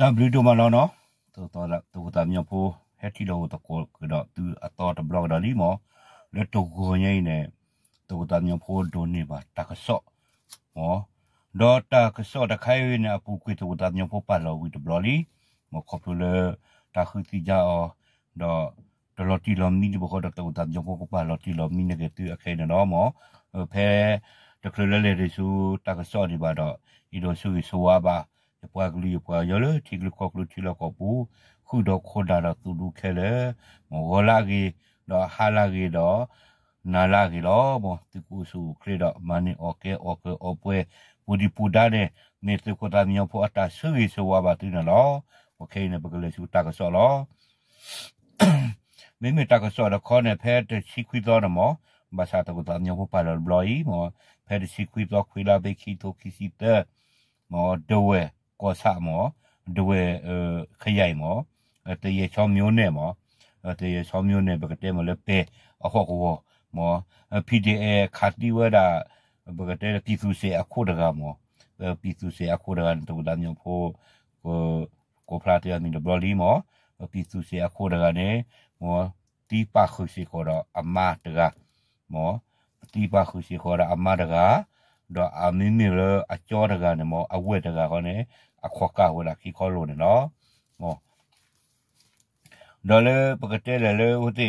တော့ဘလူးတိုမလောနော်တော်တော်တော်တာမြောဖိုးဟက်တီလောတကောကတော့သူအတော်တဘလော့ဒါလီမောလက်တော့ကိုငိုင်းနေတော်တာမြောဖိုးဒိုနေပါတကဆော့ဟောဒေါ်တာကဆော့တခိုင်နေအပူကွေတော်တာမြောဖိုးပါလောဝီတဘလော်လီမခေါပလူလေတခုတိကြအောတော့တလော်တီလော်မီဒီဘခေါ်တော်တာမြောဖိုးကပါလော်တီလော်မီနေကတူအခိုင်နေတော့မောဖဲတခရလလေရီစုတကဆော့ဒီပါတော့ဤလိုစုဆိုဝါပါยปวากลียปวายอลทีกลกอกลุทีลกอปูခုတော့ခေါ်တာတော့သူလူခဲလေမောလာကြီးတော့ဟာလာကြီးတော့နာလာကြီးတော့မတူကူစုခရတော့မနီအိုကေအိုကေအိုပွဲပူဒီပူဒါနဲ့နေတကိုတာမြောဖို့အတာဆွေဆွာပါတူနော်โอเคနေပကလေးစုတကဆော့လောမိမိတကဆော့တော့ခေါ်နေဖဲတချီခွီတော့မောဘာသာတကိုတာမြောဖို့ပါလော်ဘလော်ဤမောဖဲတချီခွီတော့ခွီလာဘေခီတိုခီစီတမောဒဝဲကောဆာမောဒဝဲခရိုင်မောတရေချောင်းမျိုးနဲ့မောတရေချောင်းမျိုးနဲ့ပကတဲမလဲပဲအခေါ်ကောမော PDA ခတ်တီဝဒါပကတဲပီစုစေအခုတကမောပီစုစေအခုတကတူလာမျိုးဖိုကိုကိုဖလာတရမီဒဘလီမောပီစုစေအခုတကနဲ့မောတီပါခုစီခေါ်တော့အမတကမောတီပါခုစီခေါ်တော့အမတကดออามิมิเลอจอดกันเนมออาเวดกันเขาเนี่ยอควากาเวลาขี้คอลุนเนาะงอดอเลปกติเลเลโอติ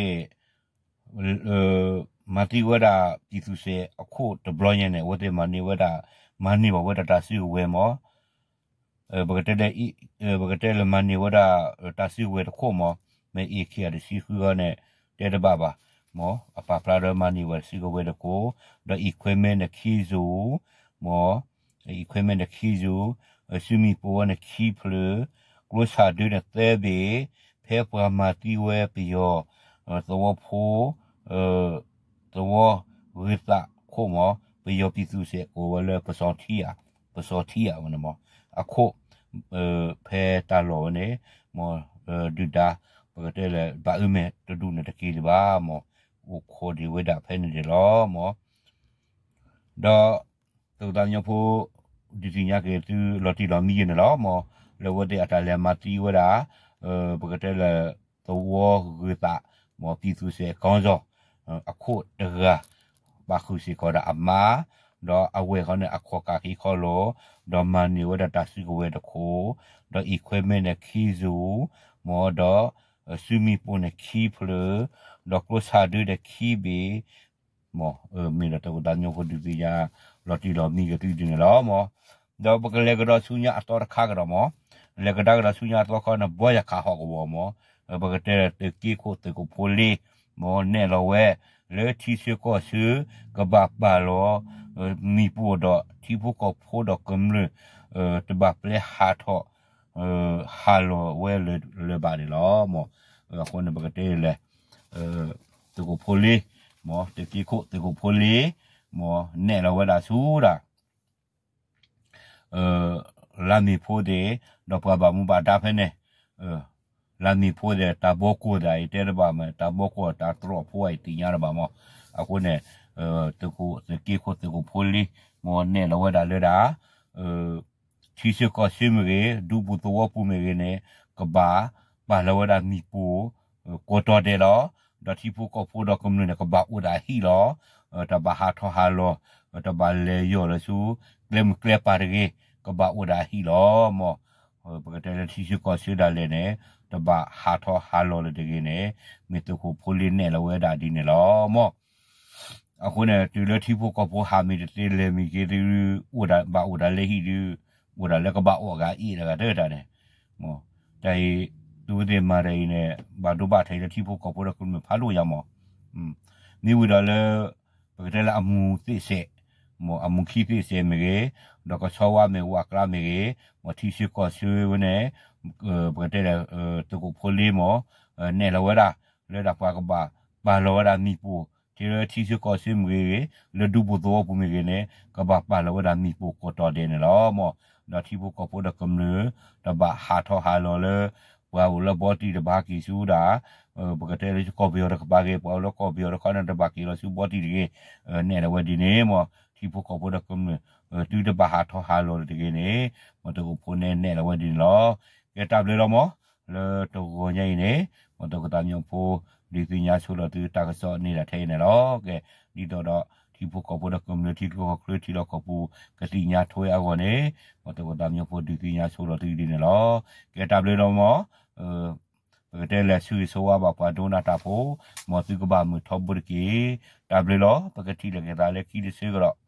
เอ่อมาติวดาปิสุเซอโคดบลอยเนี่ยโอติมานิวดามานิบวดาตาซิวเวมอเออปกติเลอีเออปกติเลมานิวดาตาซิวเวตโคมอเมอีเคียดิซิคือเนี่ยเตดบาบาမောအပပလာရမနီဝစီကဝဲတကိုဒအီခွေမဲနခီဇူမောအီခွေမဲနခီဇူအဆူမီပေါ်နခီဖလကလောစာဒူနတဲဘေဖဲပရာမာတီဝဲပီယောသဝဖိုးအဲသဝဝိသခိုမောပီယောပီစုစေကိုဝလပစောတီယာပစောတီယာမနမောအခုအဲဖဲတာလောနေမောဒူဒါပကတဲလေဘာအမဲတဒူနတကီလဘာမောโอโคดีเวดาเพนเดลอมอดอตูตามยพูดิสิญาเกตุลอติลอมีเนลอมอเลวเดอาตาเลมาติเวดาเอ่อปกติละตัวกุตะมอปีสุเสกอนจอအခုတကဘာခုစီခေါ်တာအမတော့အဝဲခေါ်နဲ့အခေါ်ကခီခေါ်လို့တော့မန်နီဝဒတာစီကဝဲတခုတော့ equipment နဲ့ခီစုမောတော့ซูมีปนคีเพลอดอกโลซาดูดคีเบมอเออมีละตะกดานโยกดูบิยาลอติลอมีกติดินลอมอดอกบกเลกดอสุญญาอตอรคากรมอเลกดากดอสุญญาตอคอนบอยาคาฮอกวอมอบกเตตะกีโคตะกโพลีมอเนลอเวလေတီစီကိုဆူကဘာပါလောမီပူတော့တီပူကဖိုးတော့ကံလေတဘပလေဟာတော့เออฮัลโหลเวลเลบาริลอมอเออคนปกติเลยเออตะกูโพลีมอตะกี้โคตะกูโพลีมอเนเราเวลาสู้ล่ะเออลามีโพเดดอกบามุบาดาเพเนเออลามีโพเดตาโบกูไดเตระบามตาโบกูตาตรอพวยติญาระบามออะกูเนเออตะกูตะกี้โคตะกูโพลีมอเนเราเวลาเลดาเออချီစကဆီမရေဒူဘူတဝပူမရေနေကဘာပါလဝဒမီပူကိုတော်တယ်လောဒတိပူကပိုဒကမနကဘာဥဒါဟီလောတဘဟာထဟာလောတဘလေယောရစုကလမ်ကလပါရေကဘာဥဒါဟီလောမောပကတဲလက်ချီစကဆီဒါလေနေတဘဟာထဟာလောလေတကင်းနေမေတခုဖိုလင်းနဲ့လဝဲဒါဒီနေလောမောအခုနဲ့ဒီလက်ချီပူကပိုဟာမီတေလေမီကေဒီဥဒါဘာဥဒါလေဟီဒီဝရလကဘဝကဤရကတဲ့တာနေမောတိုင်သူတွေမာရိနေဘာဒုဘထိုင်တဲ့တိဖို့ကပေါ်ကုမဖာလို့ရမောอืมနေဝရလပကတလအမှုသိစေမောအမှုခိသိစေမေတော့ကချောဝမေဝကလာမေမတိရှိကောဆွေဝနေပကတလတကူဖိုလီမောနေလဝရလေတာပါကဘာဘာလဝရမီပူเจอที่ชื่อก็ชื่อมือเลดูบุตัวปุ่มเรเนกบักป่าแล้วดามีปุกตอเดนล้อมอดาที่ปุกปุดกำเนือตบะหาทอหาลอเลว่าอุลบอตีตบากีสูดาปกติเราจะกบิวรักบาเกปาวลกบิวรักนันตบากีเราสูบอตีดีเนี่ยเราดีเนี่ยมอที่ปุกปุดกำเนือตีตบะหาทอหาลอดีเนี่ยมันตะกุพเนเนี่ยเราดีล้อเกตับเลยล้อมอเลตะกุญยเนี่ยมันตะกุตามยองพูဒီသူညာဆိုတော့သူတာကစောနေတာထဲနေတော့ကဲဒီတော့တော့ဒီဖို့ကပေါ်တဲ့ community ကို create တော့ကပူကတိညာထွေးအောင်နေမတော်တာမျိုးဖို့ဒီသူညာဆိုတော့သူဒီနေလောကဲတပ်လေတော့မောအဲတဲလက်ဆူဆိုဝါပါပါဒိုနာတာဖို့မော်သူကဘာမထဘရကီတပ်လေလောပကတိလည်းကဲတာလည်းကီဒီဆေကတော့